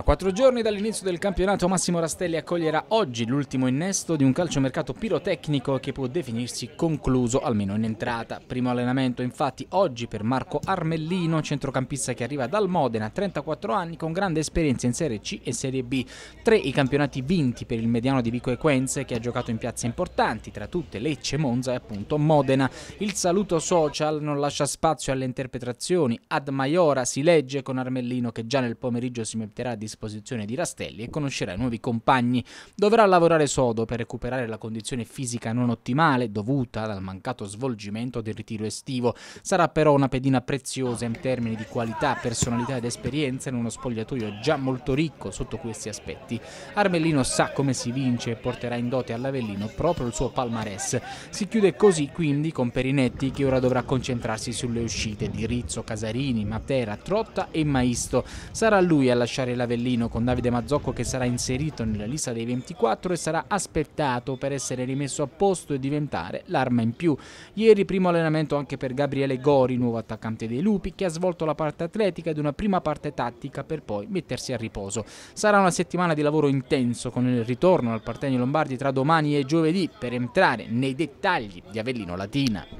A quattro giorni dall'inizio del campionato Massimo Rastelli accoglierà oggi l'ultimo innesto di un calciomercato pirotecnico che può definirsi concluso almeno in entrata. Primo allenamento infatti oggi per Marco Armellino, centrocampista che arriva dal Modena, 34 anni, con grande esperienza in Serie C e Serie B. Tre i campionati vinti per il mediano di Vico Equense che ha giocato in piazze importanti, tra tutte Lecce, Monza e appunto Modena. Il saluto social non lascia spazio alle interpretazioni. Ad Maiora si legge con Armellino che già nel pomeriggio si metterà a disposizione disposizione di Rastelli e conoscerà i nuovi compagni. Dovrà lavorare sodo per recuperare la condizione fisica non ottimale dovuta dal mancato svolgimento del ritiro estivo. Sarà però una pedina preziosa in termini di qualità, personalità ed esperienza in uno spogliatoio già molto ricco sotto questi aspetti. Armellino sa come si vince e porterà in dote all'Avellino proprio il suo palmarès. Si chiude così quindi con Perinetti che ora dovrà concentrarsi sulle uscite di Rizzo, Casarini, Matera, Trotta e Maisto. Sarà lui a lasciare l'Avellino Avellino con Davide Mazzocco che sarà inserito nella lista dei 24 e sarà aspettato per essere rimesso a posto e diventare l'arma in più. Ieri primo allenamento anche per Gabriele Gori, nuovo attaccante dei Lupi, che ha svolto la parte atletica ed una prima parte tattica per poi mettersi a riposo. Sarà una settimana di lavoro intenso con il ritorno al Partenio Lombardi tra domani e giovedì per entrare nei dettagli di Avellino Latina.